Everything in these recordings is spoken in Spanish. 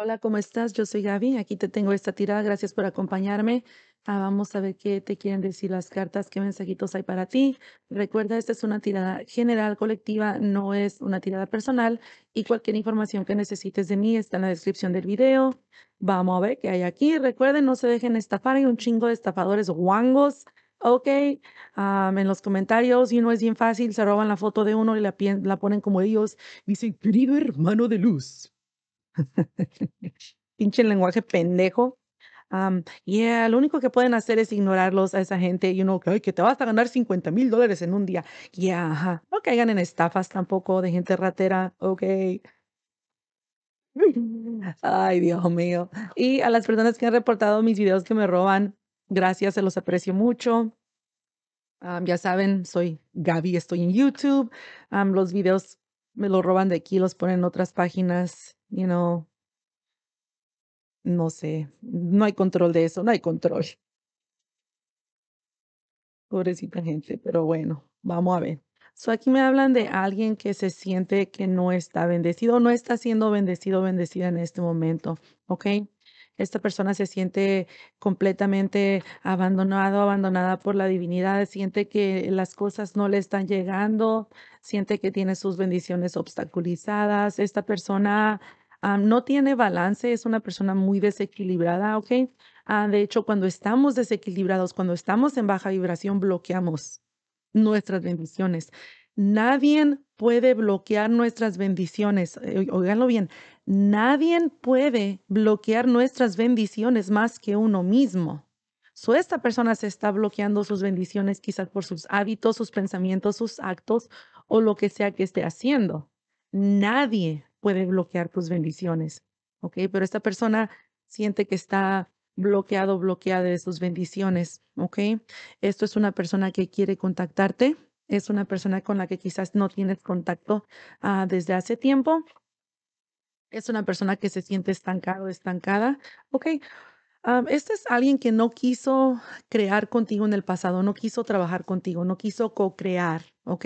Hola, ¿cómo estás? Yo soy Gaby. Aquí te tengo esta tirada. Gracias por acompañarme. Ah, vamos a ver qué te quieren decir las cartas, qué mensajitos hay para ti. Recuerda, esta es una tirada general, colectiva, no es una tirada personal. Y cualquier información que necesites de mí está en la descripción del video. Vamos a ver qué hay aquí. Recuerden, no se dejen estafar. Hay un chingo de estafadores guangos. Ok, en los comentarios, y no es bien fácil, se roban la foto de uno y la, la ponen como ellos. Dicen, querido hermano de luz, Pinche lenguaje pendejo. Eh, lo único que pueden hacer es ignorarlos a esa gente y uno, que te vas a ganar 50 mil dólares en un día. Yeah, ajá. No caigan en estafas tampoco de gente ratera. Ok. Ay, Dios mío. Y a las personas que han reportado mis videos que me roban, gracias, se los aprecio mucho. ya saben, soy Gaby, estoy en YouTube. los videos me lo roban de aquí, los ponen en otras páginas, you know. No sé, no hay control de eso, no hay control. Pobrecita gente, pero bueno, vamos a ver. So aquí me hablan de alguien que se siente que no está bendecido, no está siendo bendecido, bendecida en este momento, ¿ok? esta persona se siente completamente abandonado, abandonada por la divinidad, siente que las cosas no le están llegando, siente que tiene sus bendiciones obstaculizadas, esta persona ah, no tiene balance, es una persona muy desequilibrada, ¿ok? Ah, de hecho, cuando estamos desequilibrados, cuando estamos en baja vibración, bloqueamos nuestras bendiciones. Nadie puede bloquear nuestras bendiciones. Oiganlo eh, bien, nadie puede bloquear nuestras bendiciones más que uno mismo. So, esta persona se está bloqueando sus bendiciones quizás por sus hábitos, sus pensamientos, sus actos o lo que sea que esté haciendo. Nadie puede bloquear tus bendiciones, ¿ok? Pero esta persona siente que está bloqueado, bloqueada de sus bendiciones, ¿ok? Esto es una persona que quiere contactarte es una persona con la que quizás no tienes contacto ah, desde hace tiempo. Es una persona que se siente estancado, estancada. Ok, este es alguien que no quiso crear contigo en el pasado, no quiso trabajar contigo, no quiso co-crear, ¿ok?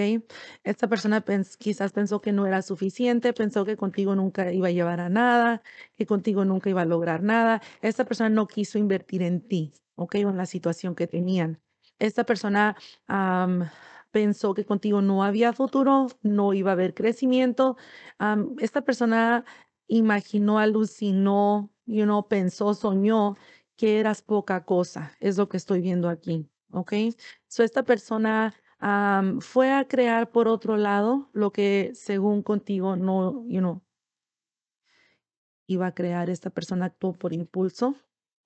Esta persona quizás pensó que no era suficiente, pensó que contigo nunca iba a llevar a nada, que contigo nunca iba a lograr nada. Esta persona no quiso invertir en ti, ¿ok? en la situación que tenían. Esta persona pensó que contigo no había futuro, no iba a haber crecimiento. esta persona imaginó, alucinó, you know, pensó, soñó que eras poca cosa, es lo que estoy viendo aquí, ¿ok? So esta persona fue a crear por otro lado lo que según contigo no, you know, iba a crear, esta persona actuó por impulso,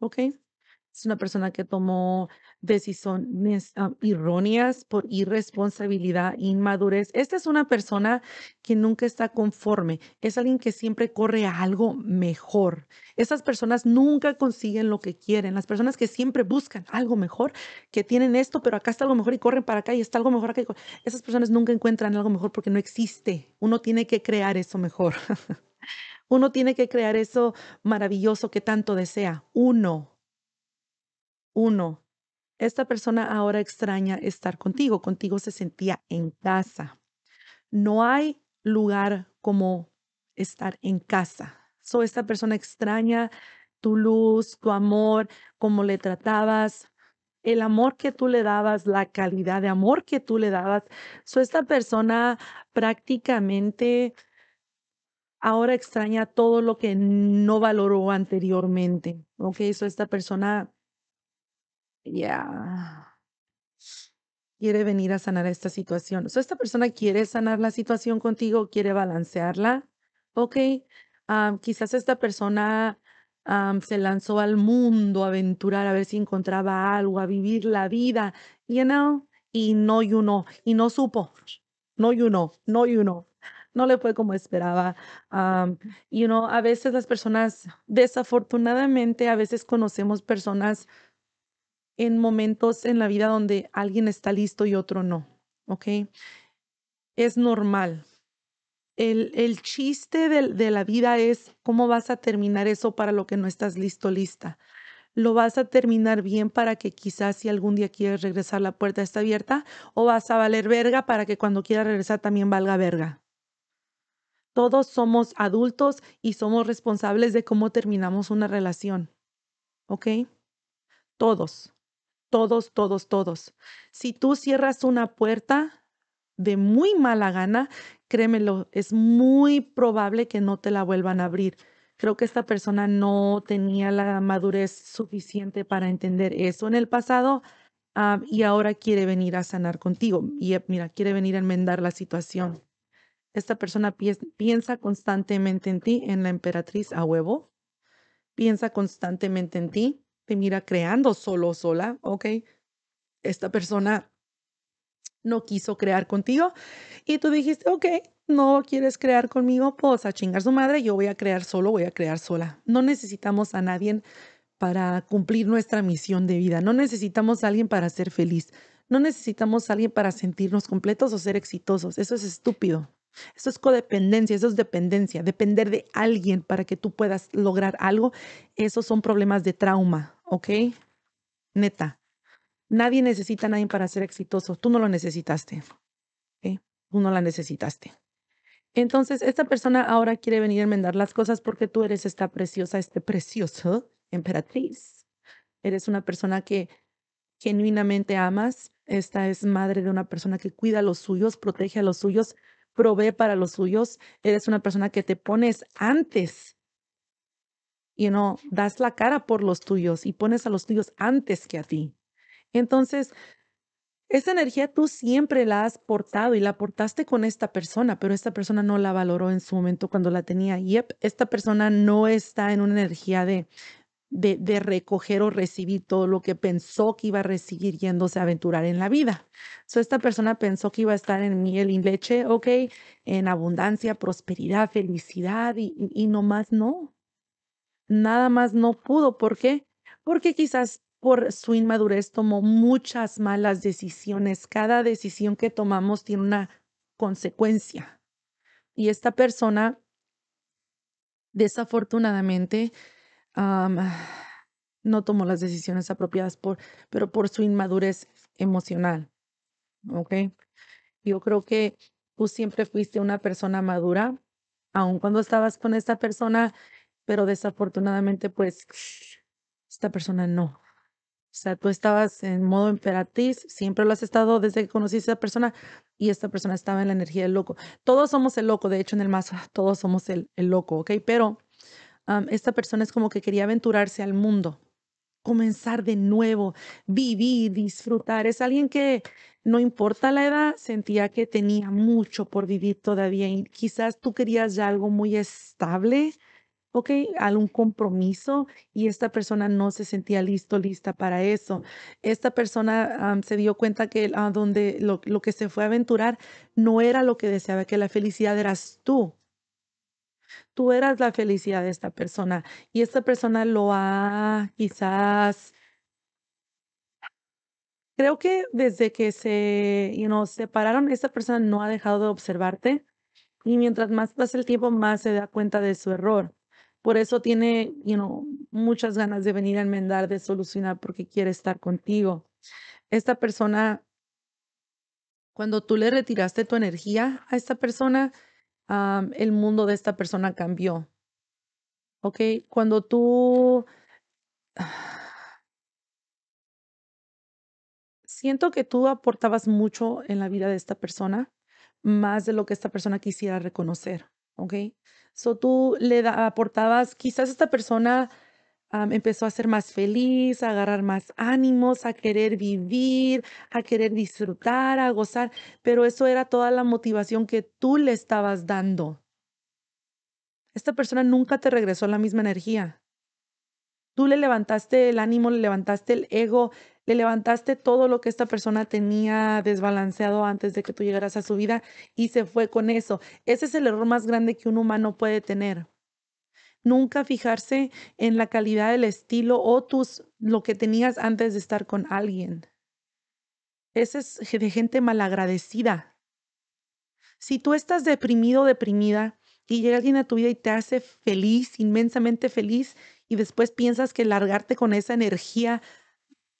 ¿ok? es una persona que tomó decisiones ah, erróneas por irresponsabilidad, inmadurez. Esta es una persona que nunca está conforme, es alguien que siempre corre a algo mejor. Esas personas nunca consiguen lo que quieren, las personas que siempre buscan algo mejor, que tienen esto, pero acá está algo mejor y corren para acá y está algo mejor acá. Esas personas nunca encuentran algo mejor porque no existe. Uno tiene que crear eso mejor. Uno tiene que crear eso maravilloso que tanto desea. Uno, uno, esta persona ahora extraña estar contigo, contigo se sentía en casa. No hay lugar como estar en casa. So, esta persona extraña tu luz, tu amor, cómo le tratabas, el amor que tú le dabas, la calidad de amor que tú le dabas. So, esta persona prácticamente ahora extraña todo lo que no valoró anteriormente. Ok, so, esta persona ya. Quiere venir a sanar esta situación. O sea, esta persona quiere sanar la situación contigo, quiere balancearla. Ok. quizás esta persona se lanzó al mundo a aventurar a ver si encontraba algo, a vivir la vida, you know, y no, y uno y no supo, no, y uno no, y uno no le fue como esperaba. Y you a veces las personas, desafortunadamente, a veces conocemos personas en momentos en la vida donde alguien está listo y otro no, ¿ok? Es normal. El, chiste de, de la vida es cómo vas a terminar eso para lo que no estás listo, lista lo vas a terminar bien para que quizás si algún día quieres regresar la puerta está abierta o vas a valer verga para que cuando quieras regresar también valga verga. Todos somos adultos y somos responsables de cómo terminamos una relación. ¿Ok? Todos todos, todos, todos. Si tú cierras una puerta de muy mala gana, créemelo, es muy probable que no te la vuelvan a abrir. Creo que esta persona no tenía la madurez suficiente para entender eso en el pasado ah, y ahora quiere venir a sanar contigo y eh, mira, quiere venir a enmendar la situación. Esta persona piensa constantemente en ti, en la emperatriz a huevo, piensa constantemente en ti mira creando solo, sola, ¿ok? Esta persona no quiso crear contigo y tú dijiste, ok, no quieres crear conmigo, pues a chingar su madre, yo voy a crear solo, voy a crear sola. No necesitamos a nadie para cumplir nuestra misión de vida, no necesitamos a alguien para ser feliz, no necesitamos a alguien para sentirnos completos o ser exitosos, eso es estúpido. Eso es codependencia, eso es dependencia, depender de alguien para que tú puedas lograr algo, esos son problemas de trauma, ¿ok? Neta, nadie necesita a nadie para ser exitoso. Tú no lo necesitaste, Tú no la necesitaste. Entonces, esta persona ahora quiere venir a enmendar las cosas porque tú eres esta preciosa, este precioso emperatriz. Eres una persona que genuinamente amas. Esta es madre de una persona que cuida a los suyos, protege a los suyos, provee para los suyos. Eres una persona que te pones antes you no das la cara por los tuyos y pones a los tuyos antes que a ti. Entonces, esa energía tú siempre la has portado y la portaste con esta persona, pero esta persona no la valoró en su momento cuando la tenía. Y esta persona no está en una energía de, de, recoger o recibir todo lo que pensó que iba a recibir yéndose a aventurar en la vida. So, esta persona pensó que iba a estar en miel y leche, ok, en abundancia, prosperidad, felicidad y, y, y nomás no nada más no pudo. ¿Por qué? Porque quizás por su inmadurez tomó muchas malas decisiones. Cada decisión que tomamos tiene una consecuencia. Y esta persona, desafortunadamente, no tomó las decisiones apropiadas, por, pero por su inmadurez emocional. ¿Ok? Yo creo que tú siempre fuiste una persona madura, aun cuando estabas con esta persona pero desafortunadamente pues esta persona no. O sea, tú estabas en modo emperatriz, siempre lo has estado desde que conocí a esa persona y esta persona estaba en la energía del loco. Todos somos el loco, de hecho en el más, todos somos el, loco, ¿ok? Pero esta persona es como que quería aventurarse al mundo, comenzar de nuevo, vivir, disfrutar. Es alguien que no importa la edad, sentía que tenía mucho por vivir todavía y quizás tú querías ya algo muy estable ok, algún compromiso y esta persona no se sentía listo, lista para eso. Esta persona se dio cuenta que donde lo, que se fue a aventurar no era lo que deseaba, que la felicidad eras tú. Tú eras la felicidad de esta persona y esta persona lo ha quizás creo que desde que se separaron, esta persona no ha dejado de observarte y mientras más pasa el tiempo, más se da cuenta de su error. Por eso tiene you know, muchas ganas de venir a enmendar, de solucionar, porque quiere estar contigo. Esta persona, cuando tú le retiraste tu energía a esta persona, el mundo de esta persona cambió. ¿Ok? Cuando tú... Siento que tú aportabas mucho en la vida de esta persona, más de lo que esta persona quisiera reconocer. ¿ok? So tú le aportabas, quizás esta persona empezó a ser más feliz, a agarrar más ánimos, a querer vivir, a querer disfrutar, a gozar, pero eso era toda la motivación que tú le estabas dando. Esta persona nunca te regresó la misma energía. Tú le levantaste el ánimo, le levantaste el ego, le levantaste todo lo que esta persona tenía desbalanceado antes de que tú llegaras a su vida y se fue con eso. Ese es el error más grande que un humano puede tener. Nunca fijarse en la calidad del estilo o tus lo que tenías antes de estar con alguien. Ese es de gente malagradecida. Si tú estás deprimido, o deprimida, y llega alguien a tu vida y te hace feliz, inmensamente feliz, y después piensas que largarte con esa energía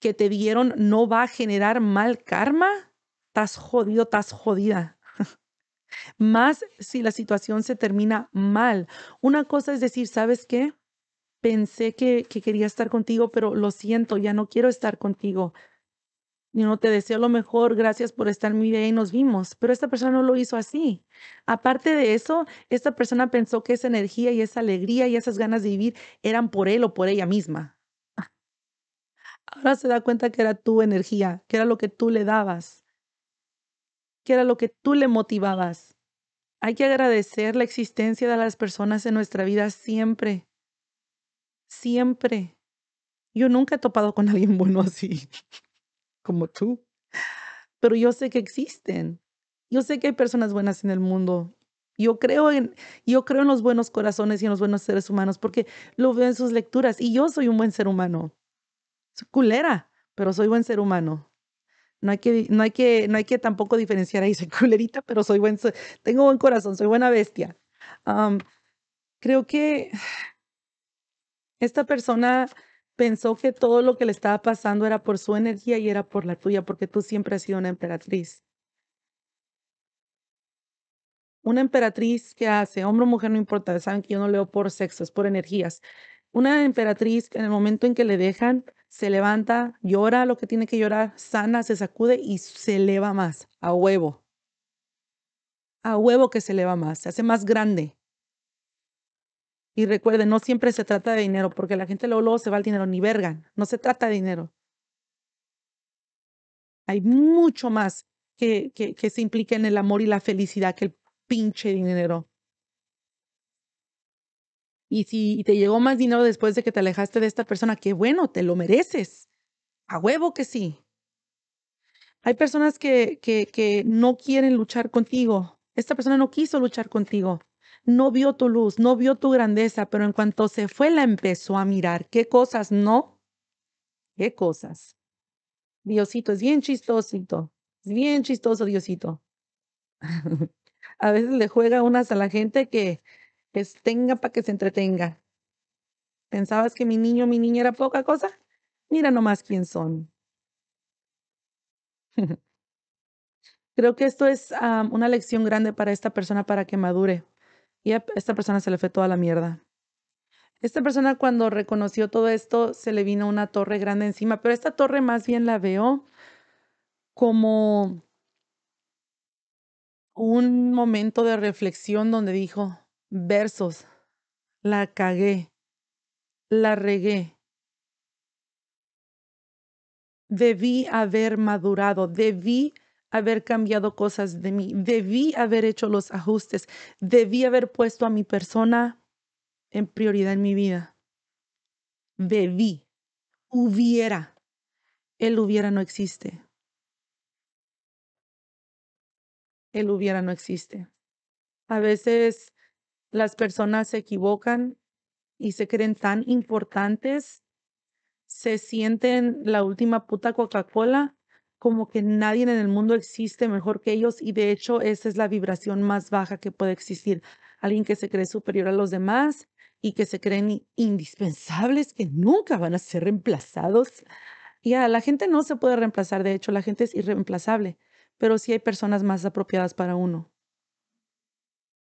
que te dieron no va a generar mal karma, estás jodido, estás jodida. Más si la situación se termina mal. Una cosa es decir, ¿sabes qué? Pensé que, quería estar contigo, pero lo siento, ya no quiero estar contigo. Yo no te deseo lo mejor, gracias por estar mi vida y nos vimos. Pero esta persona no lo hizo así. Aparte de eso, esta persona pensó que esa energía y esa alegría y esas ganas de vivir eran por él o por ella misma. Ahora se da cuenta que era tu energía, que era lo que tú le dabas, que era lo que tú le motivabas. Hay que agradecer la existencia de las personas en nuestra vida siempre. Siempre. Yo nunca he topado con alguien bueno así como tú, pero yo sé que existen. Yo sé que hay personas buenas en el mundo. Yo creo en, yo creo en los buenos corazones y en los buenos seres humanos porque lo veo en sus lecturas y yo soy un buen ser humano soy culera, pero soy buen ser humano. No hay que, no hay que, no hay que tampoco diferenciar ahí, soy culerita, pero soy buen, tengo buen corazón, soy buena bestia. creo que esta persona pensó que todo lo que le estaba pasando era por su energía y era por la tuya, porque tú siempre has sido una emperatriz. Una emperatriz que hace, hombre o mujer, no importa, saben que yo no leo por sexo, es por energías. Una emperatriz en el momento en que le dejan, se levanta, llora lo que tiene que llorar, sana, se sacude y se eleva más, a huevo. A huevo que se eleva más, se hace más grande. Y recuerden, no siempre se trata de dinero, porque la gente luego, se va al dinero, ni verga, no se trata de dinero. Hay mucho más que, que, que se implica en el amor y la felicidad que el pinche dinero. Y si te llegó más dinero después de que te alejaste de esta persona, qué bueno, te lo mereces. A huevo que sí. Hay personas que, que, no quieren luchar contigo. Esta persona no quiso luchar contigo. No vio tu luz, no vio tu grandeza, pero en cuanto se fue la empezó a mirar. ¿Qué cosas no? ¿Qué cosas? Diosito, es bien chistosito. Es bien chistoso, Diosito. a veces le juega unas a la gente que que tenga para que se entretenga. ¿Pensabas que mi niño o mi niña era poca cosa? Mira nomás quién son. Creo que esto es ah, una lección grande para esta persona para que madure. Y a esta persona se le fue toda la mierda. Esta persona cuando reconoció todo esto, se le vino una torre grande encima, pero esta torre más bien la veo como un momento de reflexión donde dijo, versos. La cagué. La regué. Debí haber madurado, debí haber cambiado cosas de mí, debí haber hecho los ajustes, debí haber puesto a mi persona en prioridad en mi vida. Debí, hubiera, Él hubiera no existe. Él hubiera no existe. A veces las personas se equivocan y se creen tan importantes, se sienten la última puta Coca-Cola, como que nadie en el mundo existe mejor que ellos y de hecho esa es la vibración más baja que puede existir. Alguien que se cree superior a los demás y que se creen indispensables, que nunca van a ser reemplazados. Y a la gente no se puede reemplazar, de hecho la gente es irreemplazable, pero sí hay personas más apropiadas para uno.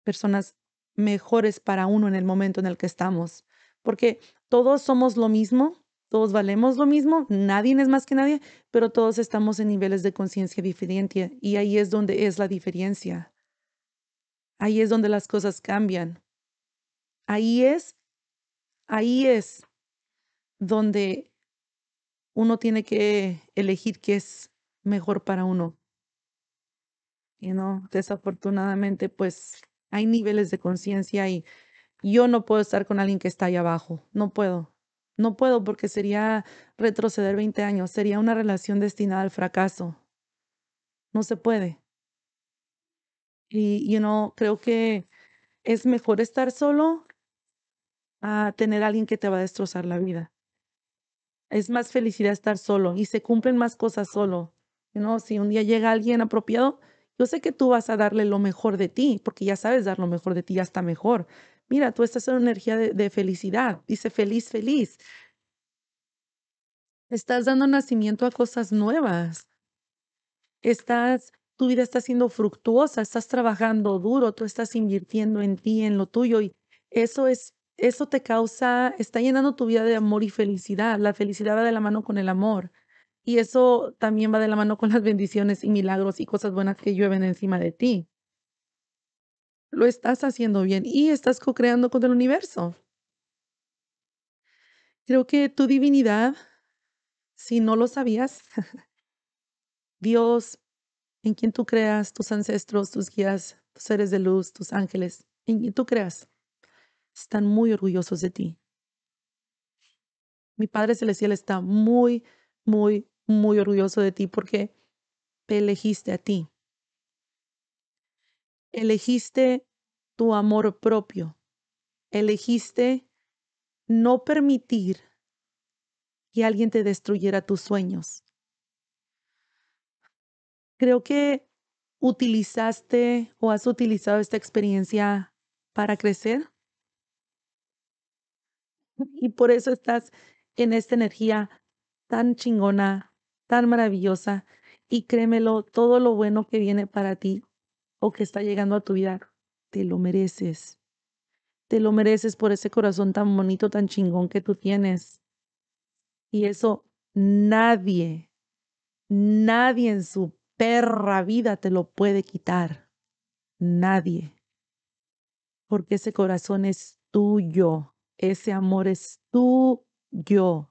Personas mejores para uno en el momento en el que estamos, porque todos somos lo mismo, todos valemos lo mismo, nadie es más que nadie, pero todos estamos en niveles de conciencia diferente y ahí es donde es la diferencia. Ahí es donde las cosas cambian. Ahí es, ahí es donde uno tiene que elegir qué es mejor para uno. Y no, desafortunadamente, pues hay niveles de conciencia y yo no puedo estar con alguien que está ahí abajo, no puedo. No puedo porque sería retroceder 20 años, sería una relación destinada al fracaso. No se puede. Y, yo no creo que es mejor estar solo a tener a alguien que te va a destrozar la vida. Es más felicidad estar solo y se cumplen más cosas solo. No, si un día llega alguien apropiado, yo sé que tú vas a darle lo mejor de ti, porque ya sabes dar lo mejor de ti, ya está mejor. Mira, tú estás en una energía de, felicidad. Dice feliz, feliz. Estás dando nacimiento a cosas nuevas. Estás, tu vida está siendo fructuosa, estás trabajando duro, tú estás invirtiendo en ti, en lo tuyo y eso es eso te causa, está llenando tu vida de amor y felicidad. La felicidad va de la mano con el amor. Y eso también va de la mano con las bendiciones y milagros y cosas buenas que llueven encima de ti. Lo estás haciendo bien y estás co-creando con el universo. Creo que tu divinidad, si no lo sabías, Dios, en quien tú creas, tus ancestros, tus guías, tus seres de luz, tus ángeles, en quien tú creas, están muy orgullosos de ti. Mi Padre Celestial está muy, muy muy orgulloso de ti porque te elegiste a ti. Elegiste tu amor propio. Elegiste no permitir que alguien te destruyera tus sueños. Creo que utilizaste o has utilizado esta experiencia para crecer. Y por eso estás en esta energía tan chingona tan maravillosa y créemelo, todo lo bueno que viene para ti o que está llegando a tu vida, te lo mereces. Te lo mereces por ese corazón tan bonito, tan chingón que tú tienes. Y eso nadie, nadie en su perra vida te lo puede quitar. Nadie. Porque ese corazón es tuyo, ese amor es tuyo.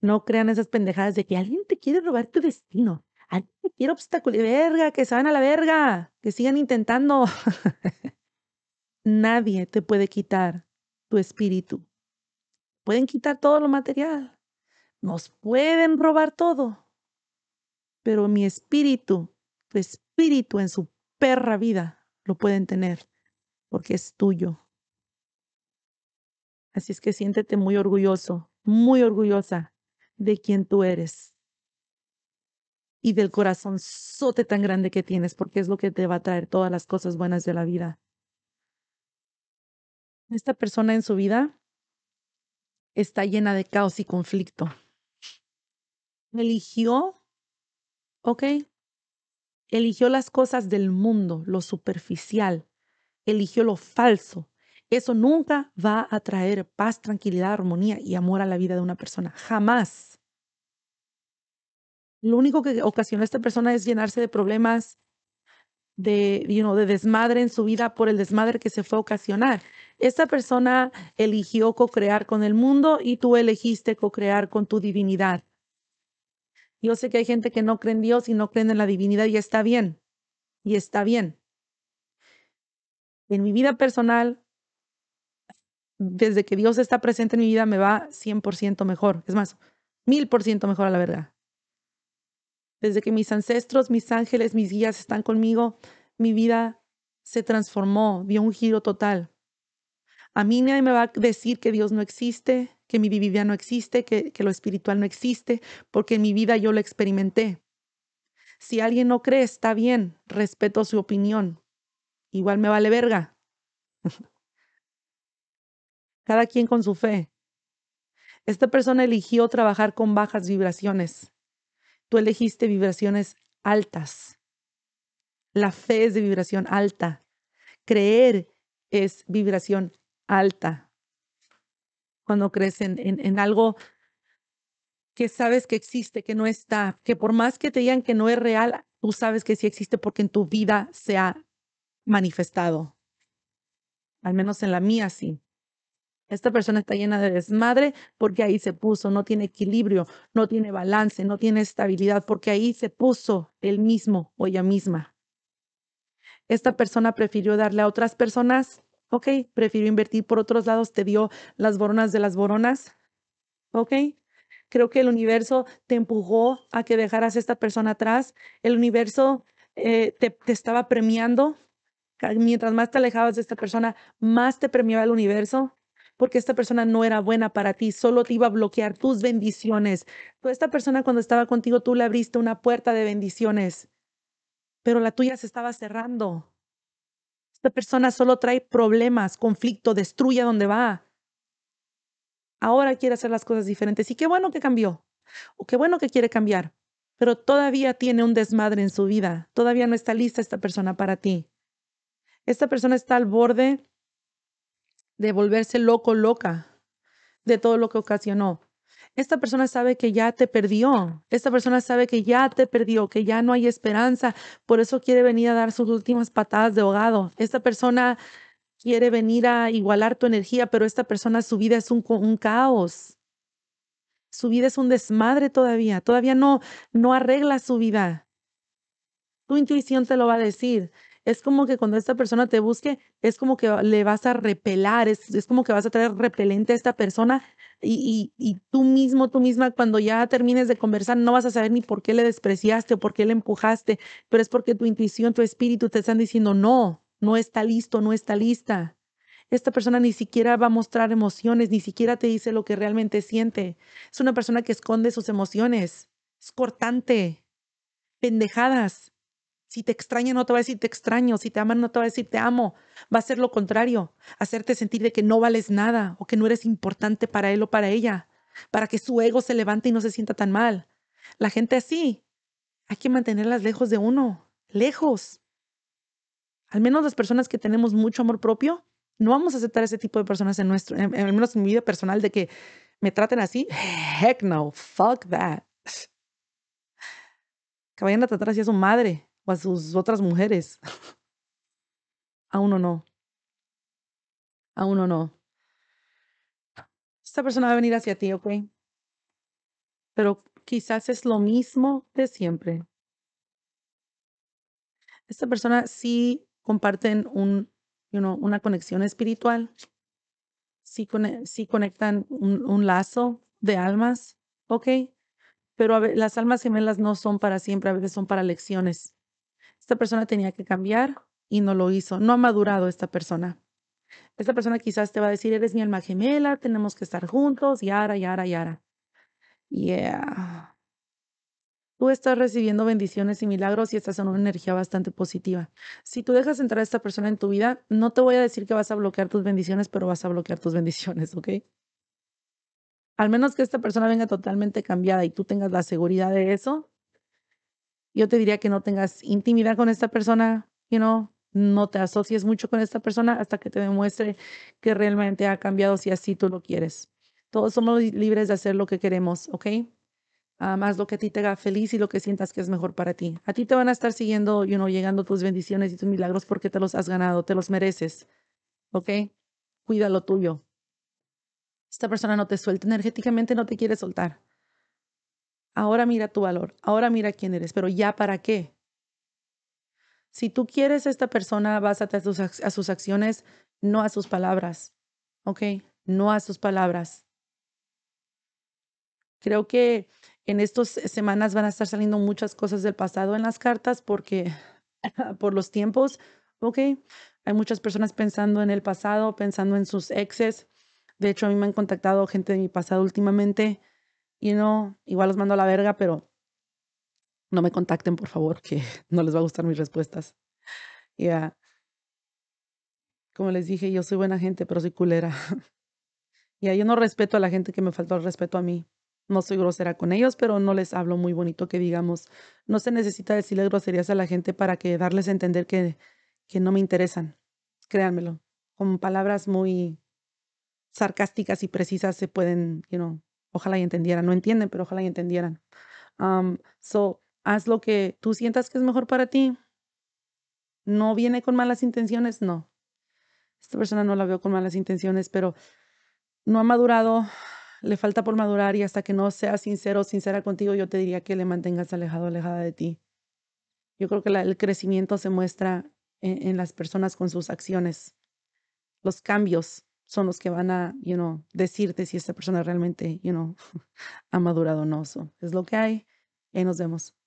No crean esas pendejadas de que alguien te quiere robar tu destino. Alguien te quiere obstaculizar. Verga, que se van a la verga. Que sigan intentando. Nadie te puede quitar tu espíritu. Pueden quitar todo lo material. Nos pueden robar todo. Pero mi espíritu, tu espíritu en su perra vida, lo pueden tener porque es tuyo. Así es que siéntete muy orgulloso, muy orgullosa de quien tú eres y del corazón sote tan grande que tienes, porque es lo que te va a traer todas las cosas buenas de la vida. Esta persona en su vida está llena de caos y conflicto. Eligió, ok, eligió las cosas del mundo, lo superficial, eligió lo falso, eso nunca va a traer paz, tranquilidad, armonía y amor a la vida de una persona. Jamás. Lo único que ocasiona a esta persona es llenarse de problemas, de, de desmadre en su vida por el desmadre que se fue a ocasionar. Esta persona eligió co-crear con el mundo y tú elegiste co-crear con tu divinidad. Yo sé que hay gente que no cree en Dios y no cree en la divinidad y está bien. Y está bien. En mi vida personal, desde que Dios está presente en mi vida me va 100% mejor. Es más, 1000% mejor a la verdad. Desde que mis ancestros, mis ángeles, mis guías están conmigo, mi vida se transformó, dio un giro total. A mí nadie me va a decir que Dios no existe, que mi vida no existe, que, que lo espiritual no existe, porque en mi vida yo lo experimenté. Si alguien no cree, está bien, respeto su opinión. Igual me vale verga. cada quien con su fe. Esta persona eligió trabajar con bajas vibraciones. Tú elegiste vibraciones altas. La fe es de vibración alta. Creer es vibración alta. Cuando crees en, en algo que sabes que existe, que no está, que por más que te digan que no es real, tú sabes que sí existe porque en tu vida se ha manifestado. Al menos en la mía sí. Esta persona está llena de desmadre porque ahí se puso, no tiene equilibrio, no tiene balance, no tiene estabilidad, porque ahí se puso él mismo o ella misma. Esta persona prefirió darle a otras personas, ok, prefirió invertir por otros lados, te dio las boronas de las boronas, ok. Creo que el universo te empujó a que dejaras a esta persona atrás, el universo eh, te estaba premiando. Mientras más te alejabas de esta persona, más te premiaba el universo porque esta persona no era buena para ti, solo te iba a bloquear tus bendiciones. Tú, esta persona cuando estaba contigo, tú le abriste una puerta de bendiciones, pero la tuya se estaba cerrando. Esta persona solo trae problemas, conflicto, destruye a donde va. Ahora quiere hacer las cosas diferentes y qué bueno que cambió, o qué bueno que quiere cambiar, pero todavía tiene un desmadre en su vida, todavía no está lista esta persona para ti. Esta persona está al borde de volverse loco, loca de todo lo que ocasionó. Esta persona sabe que ya te perdió, esta persona sabe que ya te perdió, que ya no hay esperanza, por eso quiere venir a dar sus últimas patadas de ahogado. Esta persona quiere venir a igualar tu energía, pero esta persona, su vida es un, un caos. Su vida es un desmadre todavía, todavía no, no arregla su vida. Tu intuición te lo va a decir es como que cuando esta persona te busque, es como que le vas a repelar, es, como que vas a traer repelente a esta persona y, y, tú mismo, tú misma, cuando ya termines de conversar, no vas a saber ni por qué le despreciaste o por qué le empujaste, pero es porque tu intuición, tu espíritu te están diciendo, no, no está listo, no está lista. Esta persona ni siquiera va a mostrar emociones, ni siquiera te dice lo que realmente siente. Es una persona que esconde sus emociones. Es cortante. Pendejadas. Si te extraña, no te va a decir te extraño. Si te ama, no te va a decir te amo. Va a ser lo contrario, hacerte sentir de que no vales nada o que no eres importante para él o para ella, para que su ego se levante y no se sienta tan mal. La gente así, hay que mantenerlas lejos de uno, lejos. Al menos las personas que tenemos mucho amor propio, no vamos a aceptar ese tipo de personas en nuestro, al menos en mi vida personal, de que me traten así. Heck no, fuck that. Que vayan a tratar así a su madre a sus otras mujeres. a uno no. A uno no. Esta persona va a venir hacia ti, ¿ok? Pero quizás es lo mismo de siempre. Esta persona sí comparten un, una conexión espiritual, sí, conectan un, lazo de almas, ¿ok? Pero las almas gemelas no son para siempre, a veces son para lecciones. Esta persona tenía que cambiar y no lo hizo. No ha madurado esta persona. Esta persona quizás te va a decir, eres mi alma gemela, tenemos que estar juntos, yara, yara, yara. Yeah. Tú estás recibiendo bendiciones y milagros y estás en una energía bastante positiva. Si tú dejas entrar a esta persona en tu vida, no te voy a decir que vas a bloquear tus bendiciones, pero vas a bloquear tus bendiciones, ¿ok? Al menos que esta persona venga totalmente cambiada y tú tengas la seguridad de eso, yo te diría que no tengas intimidad con esta persona, no te asocies mucho con esta persona hasta que te demuestre que realmente ha cambiado si así tú lo quieres. Todos somos libres de hacer lo que queremos, ¿ok? Ah, más lo que a ti te haga feliz y lo que sientas que es mejor para ti. A ti te van a estar siguiendo, y llegando tus bendiciones y tus milagros porque te los has ganado, te los mereces, ¿ok? Cuida lo tuyo. Esta persona no te suelta energéticamente, no te quiere soltar. Ahora mira tu valor, ahora mira quién eres, pero ya para qué. Si tú quieres esta persona, básate a sus, a sus acciones, no a sus palabras. ¿Ok? No a sus palabras. Creo que en estas semanas van a estar saliendo muchas cosas del pasado en las cartas porque por los tiempos, ¿ok? Hay muchas personas pensando en el pasado, pensando en sus exes. De hecho, a mí me han contactado gente de mi pasado últimamente y no, igual los mando a la verga, pero no me contacten, por favor, que no les va a gustar mis respuestas. Ya. Como les dije, yo soy buena gente, pero soy culera. Ya, yo no respeto a la gente que me faltó el respeto a mí. No soy grosera con ellos, pero no les hablo muy bonito que digamos. No se necesita decirle groserías a la gente para que darles a entender que, que no me interesan. Créanmelo. Con palabras muy sarcásticas y precisas se pueden, you know, Ojalá y entendieran. No entienden, pero ojalá y entendieran. so, haz lo que tú sientas que es mejor para ti. No viene con malas intenciones, no. Esta persona no la veo con malas intenciones, pero no ha madurado, le falta por madurar y hasta que no sea sincero sincera contigo, yo te diría que le mantengas alejado, alejada de ti. Yo creo que el crecimiento se muestra en las personas con sus acciones. Los cambios son los que van a, you know, decirte si esta persona realmente, you know, ha madurado o no. es lo que hay. Y nos vemos.